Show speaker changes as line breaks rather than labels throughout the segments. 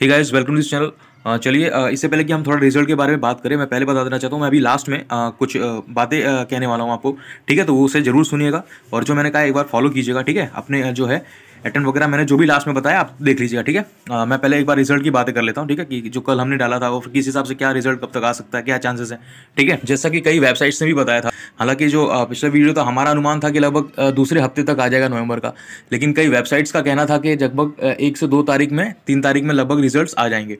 hey guys welcome to this channel चलिए uh, इससे पहले कि हम थोड़ा रिजल्ट के बारे में बात करें मैं पहले बता देना चाहता हूँ मैं अभी लास्ट में आ, uh, कुछ uh, बातें कहने वाला हूँ आपको ठीक है तो वो उसे ज़रूर सुनिएगा और जो मैंने कहा एक बार फॉलो कीजिएगा ठीक है अपने जो है अटेंड वगैरह मैंने जो भी लास्ट में बताया आप देख लीजिएगा ठीक है आ, मैं पहले एक बार रिजल्ट की बातें कर लेता हूँ ठीक है कि जो कल हमने डाला था वो किस हिसाब से क्या रिजल्ट कब तक आ सकता है क्या चांसेस है ठीक है जैसा कि कई वेबसाइट्स ने भी बताया था हालांकि जो पिछला वीडियो था हमारा अनुमान था कि लगभग दूसरे हफ्ते तक आ जाएगा नवंबर का लेकिन कई वेबसाइट्स का कहना था कि लगभग एक से दो तारीख में तीन तारीख में लगभग रिजल्ट्स आ जाएंगे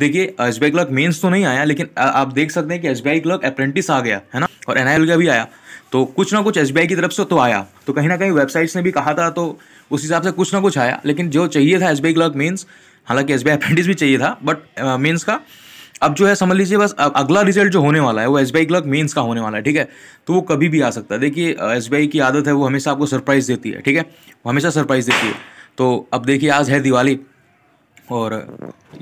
देखिए एस बी क्लर्क मेन्स तो नहीं आया लेकिन आप देख सकते हैं कि एस बी क्लर्क अप्रेंटिस आ गया है ना और एन का भी आया तो कुछ ना कुछ एस की तरफ से तो आया तो कहीं ना कहीं वेबसाइट्स ने भी कहा था तो उस हिसाब से कुछ ना कुछ आया लेकिन जो चाहिए था एस क्लर्क मीन्स हालांकि एस बी अप्रेंटिस भी चाहिए था बट मीन्स का अब जो है समझ लीजिए बस अगला रिजल्ट जो होने वाला है वो एस बी क्लर्क मेन्स का होने वाला है ठीक है तो वो कभी भी आ सकता है देखिए एस की आदत है वो हमेशा आपको सरप्राइज़ देती है ठीक है वो हमेशा सरप्राइज़ देती है तो अब देखिए आज है दिवाली और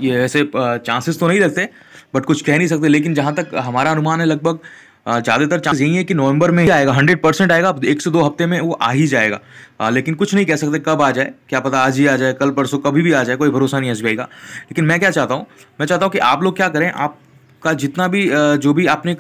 ये ऐसे चांसेस तो नहीं लगते बट कुछ कह नहीं सकते लेकिन जहाँ तक हमारा अनुमान है लगभग ज़्यादातर चांस यही है कि नवंबर में ही आएगा हंड्रेड परसेंट आएगा एक से दो हफ्ते में वो आ ही जाएगा आ, लेकिन कुछ नहीं कह सकते कब आ जाए क्या पता आज ही आ जाए कल परसों कभी भी आ जाए कोई भरोसा नहीं एस का लेकिन मैं क्या चाहता हूँ मैं चाहता हूँ कि आप लोग क्या करें आप का जितना भी जो भी आपने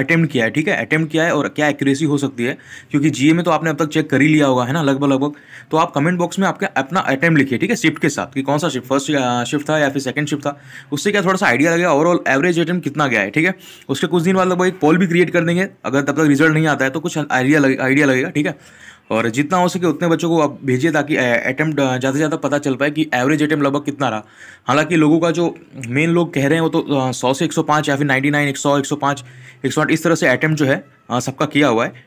अटैम्प्ट किया है ठीक है अटैम्प्ट किया है और क्या एक्यूरेसी हो सकती है क्योंकि जीए में तो आपने अब तक चेक कर ही लिया होगा है ना लगभग लगभग तो आप कमेंट बॉक्स में आपका अपना अटैम्प्ट लिखिए ठीक है शिफ्ट के साथ कि कौन सा शिफ्ट फर्स्ट शिफ्ट था या फिर सेकंड शिफ्ट था उससे क्या थोड़ा सा आइडिया लगेगा ओवरऑल एवरेज अटैम्प्ट कितना गया है ठीक है उसके कुछ दिन बाद लगभग एक पोल भी क्रिएट कर देंगे अगर तब तक रिजल्ट नहीं आता है तो कुछ आइडिया लगे आइडिया लगेगा ठीक है और जितना हो सके उतने बच्चों को आप भेजिए ताकि अटैम्प्ट ज़्यादा से ज़्यादा पता चल पाए कि एवरेज अटैम्प लगभग कितना रहा हालांकि लोगों का जो मेन लोग कह रहे हैं वो तो सौ से एक या फिर नाइन्टी नाइन एक सौ इस तरह से अटैम्प्ट जो है सबका किया हुआ है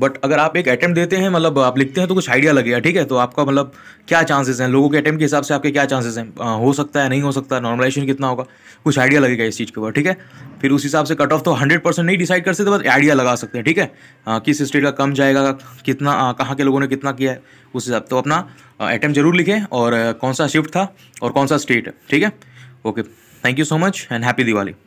बट अगर आप एक अटैम्प्ट देते हैं मतलब आप लिखते हैं तो कुछ आइडिया लगेगा ठीक है तो आपका मतलब क्या चांसेस हैं लोगों के अटैम्प्ट के हिसाब से आपके क्या चांसेस हैं हो सकता है नहीं हो सकता नॉर्मलाइजेशन कितना होगा कुछ आइडिया लगेगा इस चीज़ के ऊपर ठीक है फिर उस हिसाब से कट ऑफ तो हंड्रेड परसेंट नहीं डिसाइड कर सकते बस आइडिया लगा सकते हैं ठीक है आ, किस स्टेट का कम जाएगा कितना कहाँ के लोगों ने कितना किया है उस हिसाब तो अपना अटैम्प्ट जरूर लिखें और कौन सा शिफ्ट था और कौन सा स्टेट ठीक है okay thank you so much and happy Diwali